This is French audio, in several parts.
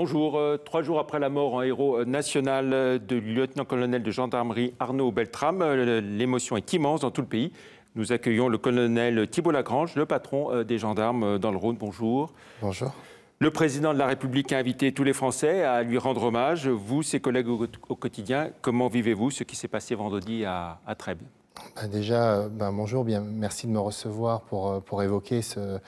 Bonjour. Euh, trois jours après la mort en héros euh, national euh, du lieutenant-colonel de gendarmerie Arnaud Beltram, l'émotion est immense dans tout le pays. Nous accueillons le colonel Thibault Lagrange, le patron des gendarmes dans le Rhône. Bonjour. Bonjour. Le président de la République a invité tous les Français à lui rendre hommage. Vous, ses collègues au, quotidien, comment vivez-vous ce qui s'est passé vendredi à, Trèbles bah, Déjà, bah, bonjour, merci de me recevoir pour évoquer ce,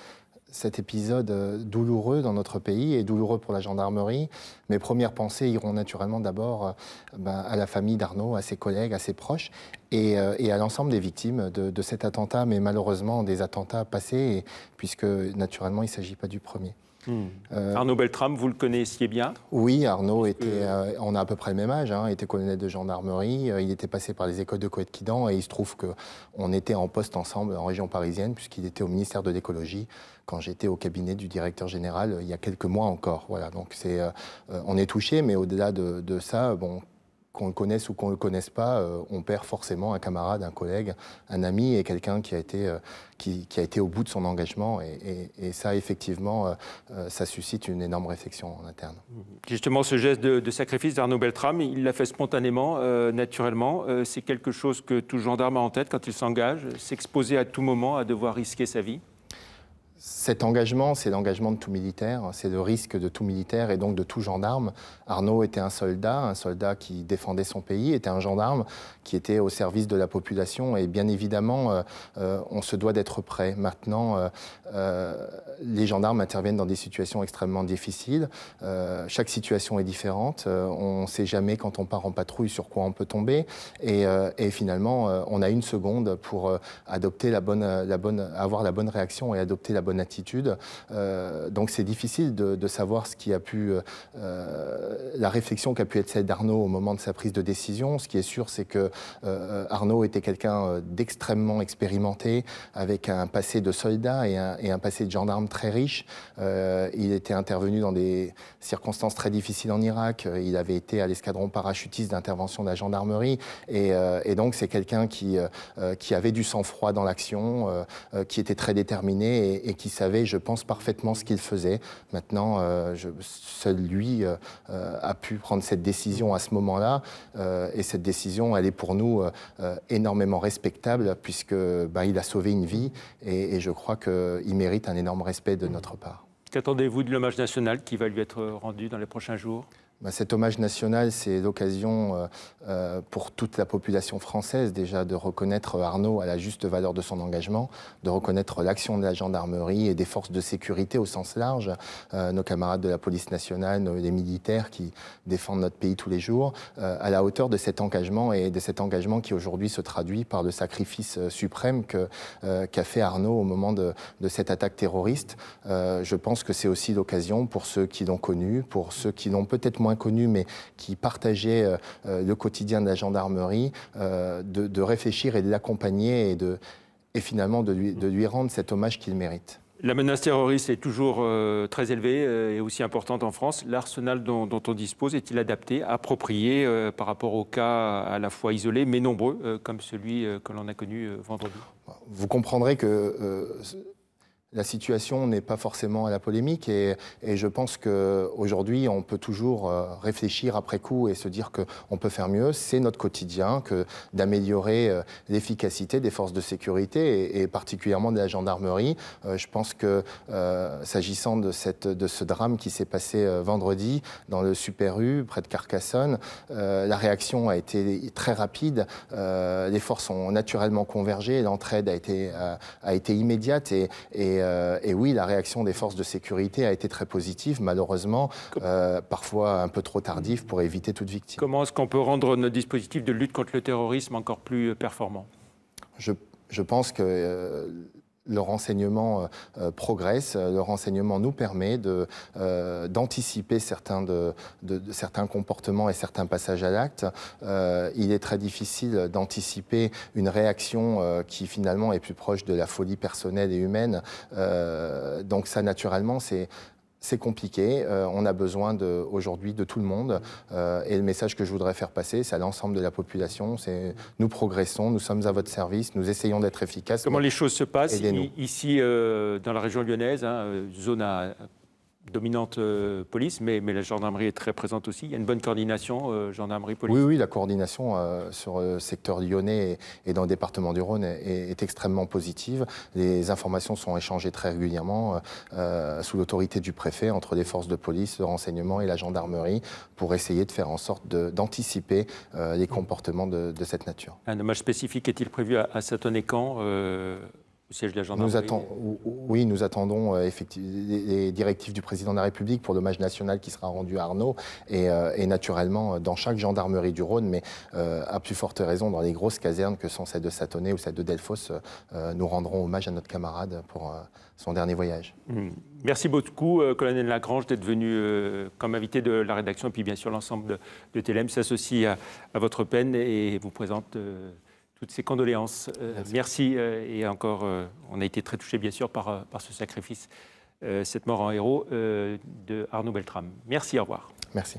cet épisode euh, douloureux dans notre pays et douloureux pour la gendarmerie, mes premières pensées iront naturellement d'abord euh, ben, à la famille d'Arnaud, à ses collègues, à ses proches et, euh, à l'ensemble des victimes de, cet attentat, mais malheureusement des attentats passés, puisque naturellement il ne s'agit pas du premier. Hmm. Euh, Arnaud Beltrame, vous le connaissiez bien Oui, Arnaud était, euh, on a à peu près le même âge, hein, était colonel de gendarmerie, euh, il était passé par les écoles de coët et il se trouve qu'on était en poste ensemble en région parisienne puisqu'il était au ministère de l'écologie quand j'étais au cabinet du directeur général il y a quelques mois encore. Voilà, donc c'est, on est touché, mais au-delà de, de, ça, bon, qu'on le connaisse ou qu'on ne le connaisse pas, euh, on perd forcément un camarade, un collègue, un ami et quelqu'un qui, a été euh, qui, a été au bout de son engagement. Et, ça, effectivement, euh, ça suscite une énorme réflexion en interne. Justement, ce geste de, sacrifice d'Arnaud Beltrame, il l'a fait spontanément, naturellement. c'est quelque chose que tout gendarme a en tête quand il s'engage, s'exposer à tout moment à devoir risquer sa vie cet engagement, c'est l'engagement de tout militaire, hein, c'est le risque de tout militaire et donc de tout gendarme. Arnaud était un soldat, un soldat qui défendait son pays, était un gendarme qui était au service de la population et bien évidemment, euh, euh, on se doit d'être prêt. Maintenant, euh, les gendarmes interviennent dans des situations extrêmement difficiles, chaque situation est différente, on ne sait jamais quand on part en patrouille sur quoi on peut tomber et, finalement, on a une seconde pour adopter la bonne, avoir la bonne réaction et adopter la bonne attitude. Euh, donc c'est difficile de, savoir ce qui a pu, euh, la réflexion qu'a pu être celle d'Arnaud au moment de sa prise de décision. Ce qui est sûr, c'est que euh, Arnaud était quelqu'un d'extrêmement expérimenté, avec un passé de soldat et un, passé de gendarme très riche. il était intervenu dans des circonstances très difficiles en Irak. Il avait été à l'escadron parachutiste d'intervention de la gendarmerie. Et, donc, c'est quelqu'un qui, qui avait du sang-froid dans l'action, qui était très déterminé et, et, qui savait, je pense, parfaitement ce qu'il faisait. Maintenant, euh, je, seul lui euh, euh, a pu prendre cette décision à ce moment-là. et cette décision, elle est pour nous énormément respectable, puisque bah, il a sauvé une vie. Et, et je crois qu'il mérite un énorme respect de notre part. Qu'attendez-vous de l'hommage national qui va lui être rendu dans les prochains jours bah, cet hommage national, c'est l'occasion euh, euh, pour toute la population française déjà de reconnaître Arnaud à la juste valeur de son engagement, de reconnaître l'action de la gendarmerie et des forces de sécurité au sens large, euh, nos camarades de la police nationale, les militaires qui défendent notre pays tous les jours, à la hauteur de cet engagement et de cet engagement qui aujourd'hui se traduit par le sacrifice suprême qu'a fait Arnaud au moment de, de cette attaque terroriste. je pense que c'est aussi l'occasion pour ceux qui l'ont connu, pour ceux qui l'ont peut-être moins Inconnu, mais qui partageait euh, euh, le quotidien de la gendarmerie, euh, de, réfléchir et de l'accompagner et, finalement de lui, rendre cet hommage qu'il mérite. La menace terroriste est toujours très élevée et aussi importante en France. L'arsenal dont, on dispose est-il adapté, approprié par rapport aux cas à la fois isolés mais nombreux, comme celui que l'on a connu vendredi Vous comprendrez que la situation n'est pas forcément à la polémique et, et je pense qu'aujourd'hui, on peut toujours euh, réfléchir après coup et se dire qu'on peut faire mieux. C'est notre quotidien que d'améliorer euh, l'efficacité des forces de sécurité et, particulièrement de la gendarmerie. Euh, je pense que s'agissant de, cette, de ce drame qui s'est passé vendredi dans le Super U, près de Carcassonne, la réaction a été très rapide. les forces ont naturellement convergé, l'entraide a été, été immédiate et, et euh, et, oui, la réaction des forces de sécurité a été très positive, malheureusement, euh, parfois un peu trop tardive pour éviter toute victime. Comment est-ce qu'on peut rendre nos dispositifs de lutte contre le terrorisme encore plus euh, performant je, pense que le renseignement euh, euh, progresse, euh, le renseignement nous permet d'anticiper certains, de, de, certains comportements et certains passages à l'acte. il est très difficile d'anticiper une réaction qui finalement est plus proche de la folie personnelle et humaine. donc ça, naturellement, c'est c'est compliqué. Euh, on a besoin aujourd'hui de tout le monde. Euh, et le message que je voudrais faire passer, c'est à l'ensemble de la population. C'est nous progressons, nous sommes à votre service, nous essayons d'être efficaces. Comment les choses se passent ici, euh, dans la région lyonnaise, hein, zone à dominante euh, police, mais, la gendarmerie est très présente aussi. Il y a une bonne coordination euh, gendarmerie-police. Oui, oui, la coordination euh, sur le secteur lyonnais et, dans le département du Rhône est, extrêmement positive. Les informations sont échangées très régulièrement sous l'autorité du préfet entre les forces de police, le renseignement et la gendarmerie pour essayer de faire en sorte d'anticiper les comportements de, cette nature. Un hommage spécifique est-il prévu à, à siège Nous attend, oui, nous attendons euh, effectivement les directives du président de la République pour l'hommage national qui sera rendu à Arnaud et, euh, naturellement euh, dans chaque gendarmerie du Rhône, mais à plus forte raison dans les grosses casernes que sont celles de Satonnet ou celles de Delphos, nous rendrons hommage à notre camarade pour son dernier voyage. Hmm. Merci beaucoup, colonel Lagrange, d'être venu comme invité de la rédaction et puis bien sûr l'ensemble de, de TLM s'associe à, à, votre peine et vous présente toutes ces condoléances. Euh, merci. Euh, et encore, euh, on a été très touchés, bien sûr, par, par ce sacrifice, cette mort en héros de Arnaud Beltrame. Merci, au revoir. Merci.